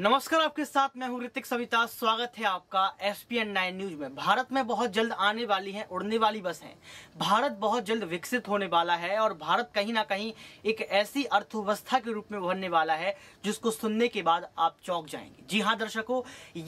नमस्कार आपके साथ मैं हूं ऋतिक सविता स्वागत है आपका S P N nine news में भारत में बहुत जल्द आने वाली है उड़ने वाली बस है भारत बहुत जल्द विकसित होने वाला है और भारत कहीं ना कहीं एक ऐसी अर्थव्यवस्था के रूप में उभरने वाला है जिसको सुनने के बाद आप चौक जाएंगे जी हाँ दर्शकों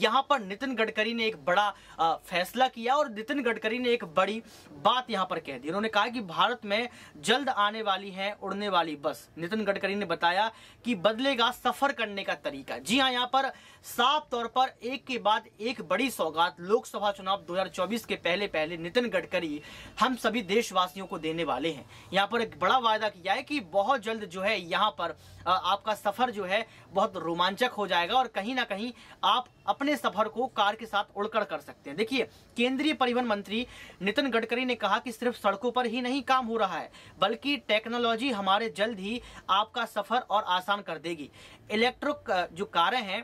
यहाँ पर नितिन गडकरी ने एक बड़ा फैसला किया और नितिन गडकरी ने एक बड़ी बात यहाँ पर कह दी उन्होंने कहा कि भारत में जल्द आने वाली है उड़ने वाली बस नितिन गडकरी ने बताया कि बदलेगा सफर करने का तरीका जी हाँ यहाँ पर साफ तौर पर एक के बाद एक बड़ी सौगात लोकसभा चुनाव 2024 के पहले पहले नितिन गडकरी हम सभी देशवासियों को देने वाले हैं यहाँ पर एक बड़ा वायदा किया है कि बहुत जल्द जो है यहाँ पर आपका सफर जो है बहुत रोमांचक हो जाएगा और कहीं ना कहीं आप अपने सफर को कार के साथ उड़कर कर सकते हैं देखिए केंद्रीय परिवहन मंत्री नितिन गडकरी ने कहा कि सिर्फ सड़कों पर ही नहीं काम हो रहा है बल्कि टेक्नोलॉजी हमारे जल्द ही आपका सफर और आसान कर देगी इलेक्ट्रिक जो कारें हैं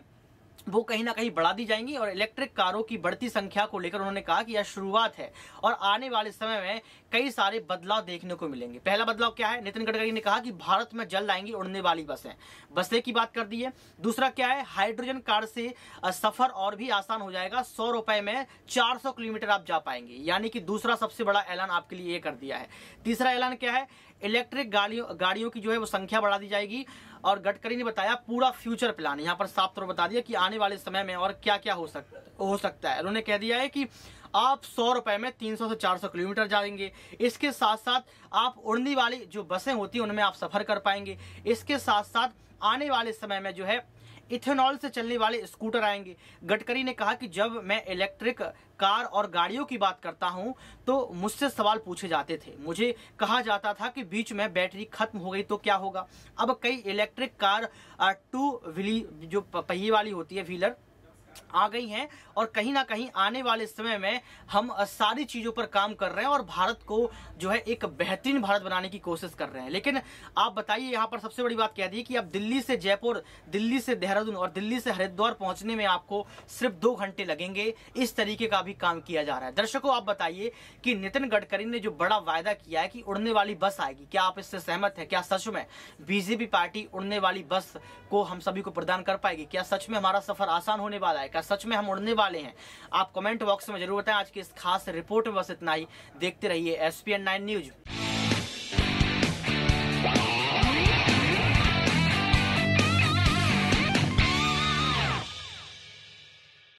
वो कहीं ना कहीं बढ़ा दी जाएंगी और इलेक्ट्रिक कारों की बढ़ती संख्या को लेकर उन्होंने कहा कि यह शुरुआत है और आने वाले समय में कई सारे बदलाव देखने को मिलेंगे पहला बदलाव क्या है नितिन गडकरी ने कहा कि भारत में जल्द आएंगी उड़ने वाली बसें बसें की बात कर दी है दूसरा क्या है हाइड्रोजन कार से सफर और भी आसान हो जाएगा सौ रुपए में चार किलोमीटर आप जा पाएंगे यानी कि दूसरा सबसे बड़ा ऐलान आपके लिए ये कर दिया है तीसरा ऐलान क्या है इलेक्ट्रिक गाड़ियों गाड़ियों की जो है वो संख्या बढ़ा दी जाएगी और गडकरी ने बताया पूरा फ्यूचर प्लान यहाँ पर साफ तौर बता दिया कि आने वाले समय में और क्या क्या हो सकता हो सकता है उन्होंने कह दिया है कि आप सौ रुपए में 300 से 400 किलोमीटर जाएंगे इसके साथ साथ आप उड़ने वाली जो बसें होती हैं उनमें आप सफर कर पाएंगे इसके साथ साथ आने वाले समय में जो है इथेनॉल से चलने वाले स्कूटर आएंगे गडकरी ने कहा कि जब मैं इलेक्ट्रिक कार और गाड़ियों की बात करता हूं तो मुझसे सवाल पूछे जाते थे मुझे कहा जाता था कि बीच में बैटरी खत्म हो गई तो क्या होगा अब कई इलेक्ट्रिक कार टू व्हीली जो पहिए वाली होती है व्हीलर आ गई हैं और कहीं ना कहीं आने वाले समय में हम सारी चीज़ों पर काम कर रहे हैं और भारत को जो है एक बेहतरीन भारत बनाने की कोशिश कर रहे हैं लेकिन आप बताइए यहाँ पर सबसे बड़ी बात कह दी कि आप दिल्ली से जयपुर दिल्ली से देहरादून और दिल्ली से हरिद्वार पहुंचने में आपको सिर्फ दो घंटे लगेंगे इस तरीके का भी काम किया जा रहा है दर्शकों आप बताइए कि नितिन गडकरी ने जो बड़ा वायदा किया है कि उड़ने वाली बस आएगी क्या आप इससे सहमत है क्या सच में बीजेपी पार्टी उड़ने वाली बस को हम सभी को प्रदान कर पाएगी क्या सच में हमारा सफर आसान होने वाला है है क्या सच में हम उड़ने वाले हैं आप कमेंट बॉक्स में जरूर बताएं आज की इस खास रिपोर्ट में बस इतना ही देखते रहिए एस न्यूज